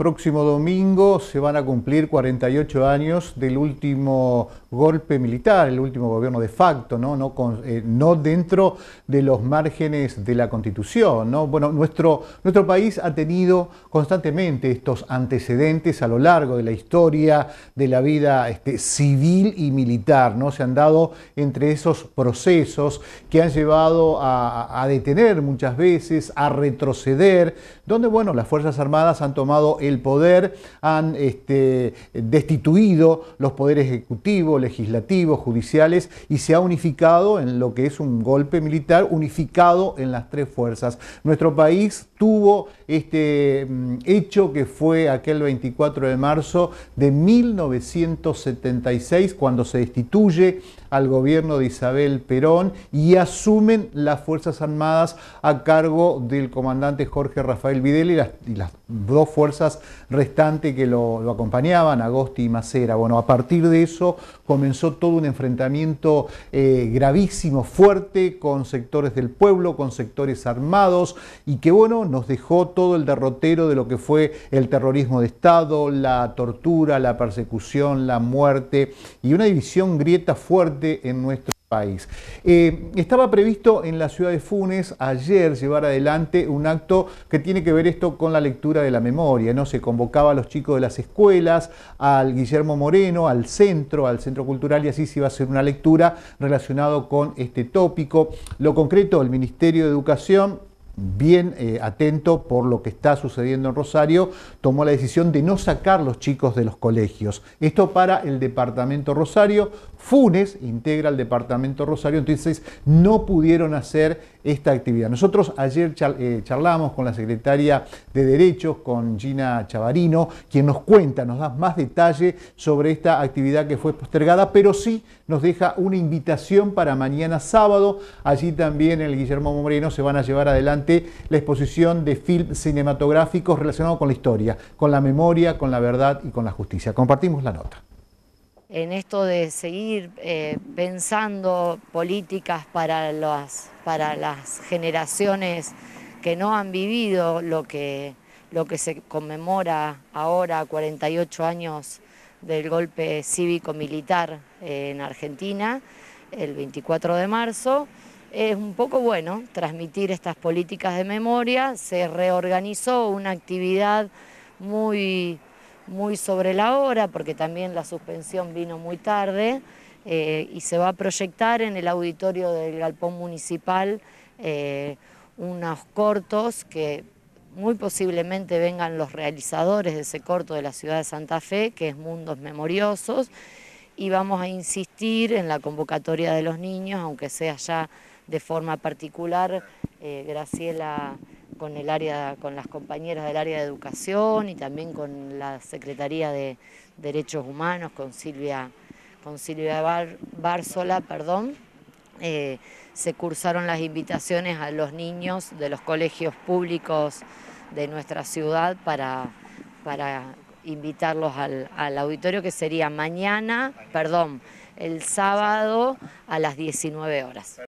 próximo domingo se van a cumplir 48 años del último golpe militar, el último gobierno de facto, ¿no? Eh, dentro de los márgenes de la Constitución. Bueno, nuestro, nuestro país ha tenido constantemente estos antecedentes a lo largo de la historia de la vida este, civil y militar. Se han dado entre esos procesos que han llevado a, detener muchas veces, a retroceder, donde bueno, las Fuerzas Armadas han tomado el poder, han este, destituido los poderes ejecutivos, legislativos, judiciales y se ha unificado en lo que es un golpe militar, unificado en las tres fuerzas. Nuestro país tuvo este mm, hecho que fue aquel 24 de marzo de 1976 cuando se destituye al gobierno de Isabel Perón y asumen las Fuerzas Armadas a cargo del comandante Jorge Rafael Videla y las dos fuerzas restante que lo, acompañaban, Agosti y Macera. Bueno, a partir de eso comenzó todo un enfrentamiento eh, gravísimo, fuerte, con sectores del pueblo, con sectores armados, y que bueno, nos dejó todo el derrotero de lo que fue el terrorismo de Estado, la tortura, la persecución, la muerte, y una división grieta fuerte en nuestro país. Eh, estaba previsto en la ciudad de Funes ayer llevar adelante un acto que tiene que ver esto con la lectura de la memoria, ¿no? Se convocaba a los chicos de las escuelas, al Guillermo Moreno, al centro, al centro cultural y así se iba a hacer una lectura relacionado con este tópico. Lo concreto, el Ministerio de Educación bien eh, atento por lo que está sucediendo en Rosario, tomó la decisión de no sacar los chicos de los colegios. Esto para el Departamento Rosario. Funes integra el Departamento Rosario, entonces no pudieron hacer esta actividad. Nosotros ayer eh, charlamos con la secretaria de Derechos, con Gina Chavarino, quien nos cuenta, nos da más detalle sobre esta actividad que fue postergada, pero sí nos deja una invitación para mañana sábado. Allí también en el Guillermo Moreno se van a llevar adelante la exposición de film cinematográficos relacionados con la historia, con la memoria, con la verdad y con la justicia. Compartimos la nota en esto de seguir eh, pensando políticas para las, para las generaciones que no han vivido lo que, lo que se conmemora ahora, 48 años del golpe cívico-militar eh, en Argentina, el 24 de marzo. Es un poco bueno transmitir estas políticas de memoria. Se reorganizó una actividad muy muy sobre la hora, porque también la suspensión vino muy tarde, eh, y se va a proyectar en el auditorio del Galpón Municipal eh, unos cortos que muy posiblemente vengan los realizadores de ese corto de la ciudad de Santa Fe, que es Mundos Memoriosos, y vamos a insistir en la convocatoria de los niños, aunque sea ya de forma particular, eh, Graciela con el área, con las compañeras del área de educación y también con la Secretaría de Derechos Humanos, con Silvia, con Silvia perdón. Eh, se cursaron las invitaciones a los niños de los colegios públicos de nuestra ciudad para, invitarlos al, al, auditorio que sería mañana, perdón, el sábado a las 19 horas.